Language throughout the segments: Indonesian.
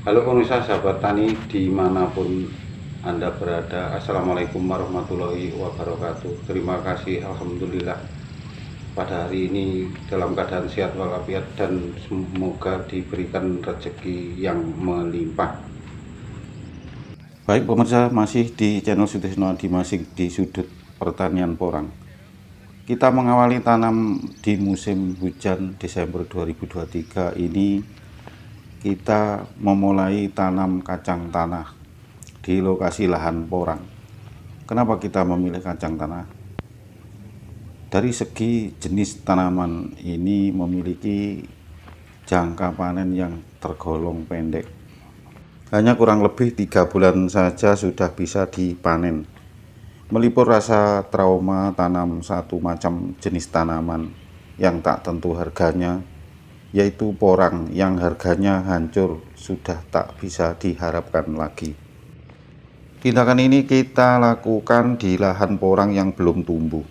Halo pemirsa sahabat tani dimanapun Anda berada Assalamualaikum warahmatullahi wabarakatuh Terima kasih Alhamdulillah Pada hari ini dalam keadaan sehat walafiat Dan semoga diberikan rezeki yang melimpah Baik pemirsa masih di channel Sutisno masih di sudut pertanian porang kita mengawali tanam di musim hujan Desember 2023 ini kita memulai tanam kacang tanah di lokasi lahan porang. Kenapa kita memilih kacang tanah? Dari segi jenis tanaman ini memiliki jangka panen yang tergolong pendek. Hanya kurang lebih tiga bulan saja sudah bisa dipanen. Melipur rasa trauma tanam satu macam jenis tanaman yang tak tentu harganya yaitu porang yang harganya hancur sudah tak bisa diharapkan lagi. Tindakan ini kita lakukan di lahan porang yang belum tumbuh.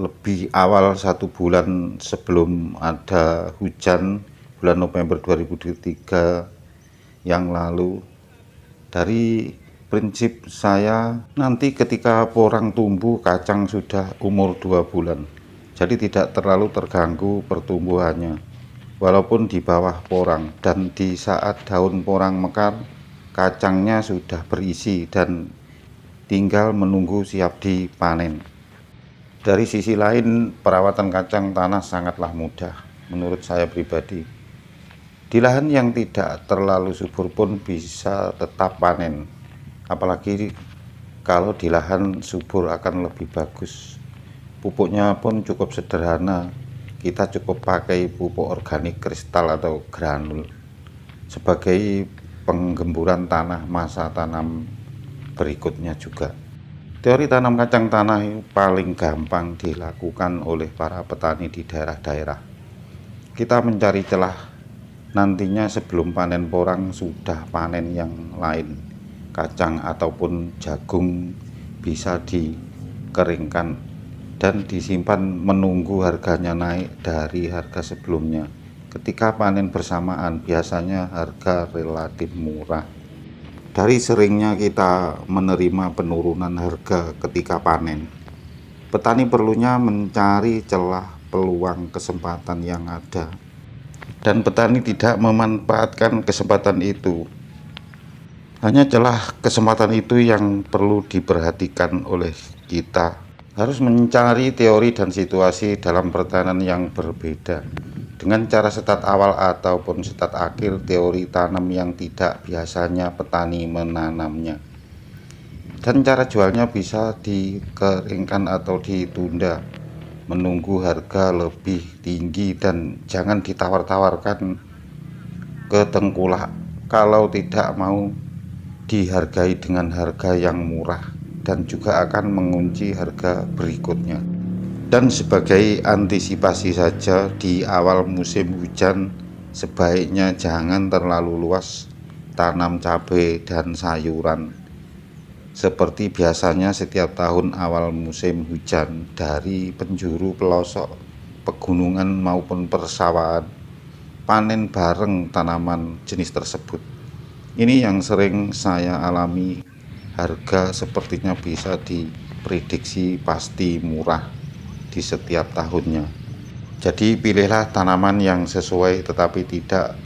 Lebih awal satu bulan sebelum ada hujan bulan November 2003 yang lalu dari prinsip saya nanti ketika porang tumbuh kacang sudah umur dua bulan jadi tidak terlalu terganggu pertumbuhannya walaupun di bawah porang dan di saat daun porang mekar kacangnya sudah berisi dan tinggal menunggu siap dipanen. Dari sisi lain perawatan kacang tanah sangatlah mudah menurut saya pribadi. Di lahan yang tidak terlalu subur pun bisa tetap panen. Apalagi kalau di lahan subur akan lebih bagus. Pupuknya pun cukup sederhana kita cukup pakai pupuk organik kristal atau granul sebagai penggemburan tanah masa tanam berikutnya juga. Teori tanam kacang tanah paling gampang dilakukan oleh para petani di daerah-daerah. Kita mencari celah nantinya sebelum panen porang sudah panen yang lain. Kacang ataupun jagung bisa dikeringkan dan disimpan menunggu harganya naik dari harga sebelumnya. Ketika panen bersamaan, biasanya harga relatif murah. Dari seringnya kita menerima penurunan harga ketika panen, petani perlunya mencari celah peluang kesempatan yang ada, dan petani tidak memanfaatkan kesempatan itu. Hanya celah kesempatan itu yang perlu diperhatikan oleh kita harus mencari teori dan situasi dalam pertanian yang berbeda. Dengan cara setat awal ataupun setat akhir teori tanam yang tidak biasanya petani menanamnya. Dan cara jualnya bisa dikeringkan atau ditunda, menunggu harga lebih tinggi dan jangan ditawar-tawarkan ke tengkulak kalau tidak mau dihargai dengan harga yang murah dan juga akan mengunci harga berikutnya. Dan sebagai antisipasi saja di awal musim hujan sebaiknya jangan terlalu luas tanam cabai dan sayuran. Seperti biasanya setiap tahun awal musim hujan dari penjuru pelosok, pegunungan maupun persawahan panen bareng tanaman jenis tersebut. Ini yang sering saya alami harga sepertinya bisa diprediksi pasti murah di setiap tahunnya. Jadi pilihlah tanaman yang sesuai tetapi tidak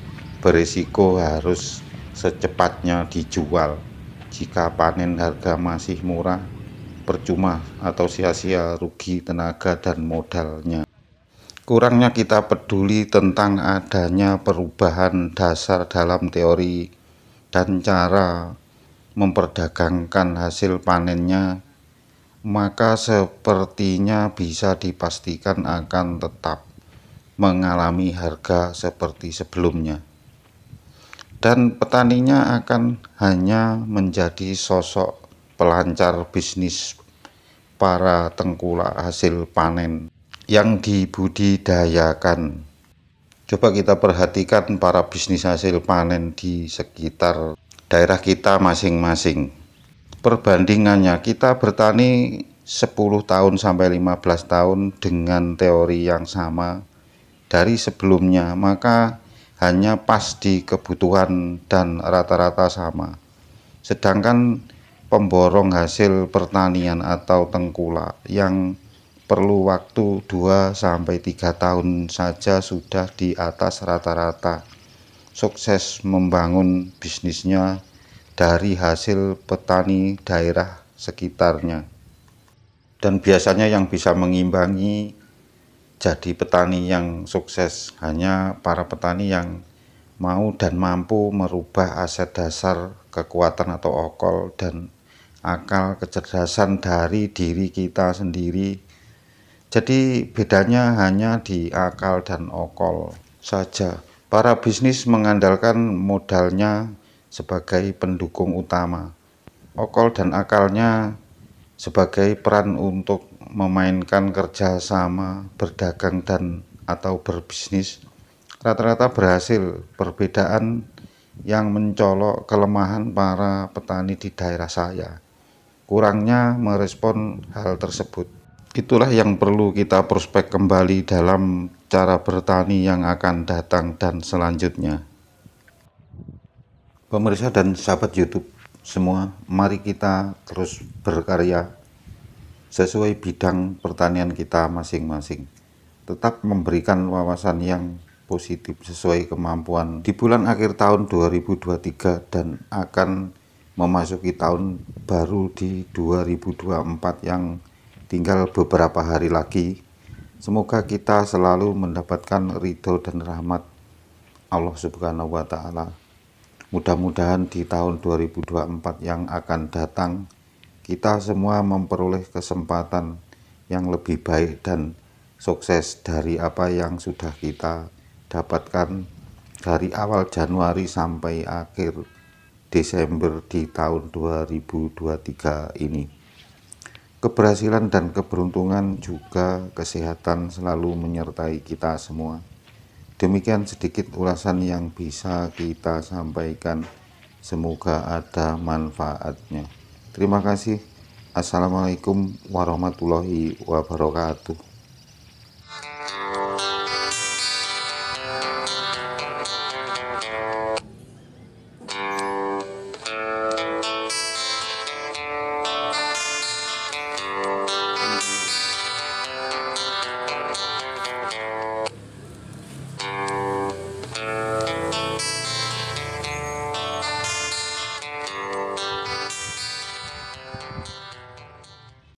berisiko harus secepatnya dijual. Jika panen harga masih murah, percuma atau sia-sia rugi tenaga dan modalnya. Kurangnya kita peduli tentang adanya perubahan dasar dalam teori dan cara memperdagangkan hasil panennya, maka sepertinya bisa dipastikan akan tetap mengalami harga seperti sebelumnya. Dan petaninya akan hanya menjadi sosok pelancar bisnis para tengkulak hasil panen yang dibudidayakan. Coba kita perhatikan para bisnis hasil panen di sekitar daerah kita masing-masing. Perbandingannya kita bertani 10 tahun sampai 15 tahun dengan teori yang sama dari sebelumnya, maka hanya pas di kebutuhan dan rata-rata sama. Sedangkan pemborong hasil pertanian atau tengkula yang perlu waktu 2 sampai 3 tahun saja sudah di atas rata-rata sukses membangun bisnisnya dari hasil petani daerah sekitarnya. Dan biasanya yang bisa mengimbangi jadi petani yang sukses hanya para petani yang mau dan mampu merubah aset dasar kekuatan atau okol dan akal kecerdasan dari diri kita sendiri. Jadi bedanya hanya di akal dan okol saja. Para bisnis mengandalkan modalnya sebagai pendukung utama, okol dan akalnya sebagai peran untuk memainkan kerja sama, berdagang dan atau berbisnis rata-rata berhasil. Perbedaan yang mencolok kelemahan para petani di daerah saya. Kurangnya merespon hal tersebut. Itulah yang perlu kita prospek kembali dalam cara bertani yang akan datang dan selanjutnya. Pemirsa dan sahabat YouTube semua, mari kita terus berkarya sesuai bidang pertanian kita masing-masing. Tetap memberikan wawasan yang positif sesuai kemampuan di bulan akhir tahun 2023 dan akan memasuki tahun baru di 2024 yang tinggal beberapa hari lagi Semoga kita selalu mendapatkan ridho dan rahmat Allah Subhanahu wa Ta'ala. Mudah-mudahan di tahun 2024 yang akan datang, kita semua memperoleh kesempatan yang lebih baik dan sukses dari apa yang sudah kita dapatkan dari awal Januari sampai akhir Desember di tahun 2023 ini keberhasilan dan keberuntungan juga kesehatan selalu menyertai kita semua. Demikian sedikit ulasan yang bisa kita sampaikan. Semoga ada manfaatnya. Terima kasih. Assalamualaikum warahmatullahi wabarakatuh.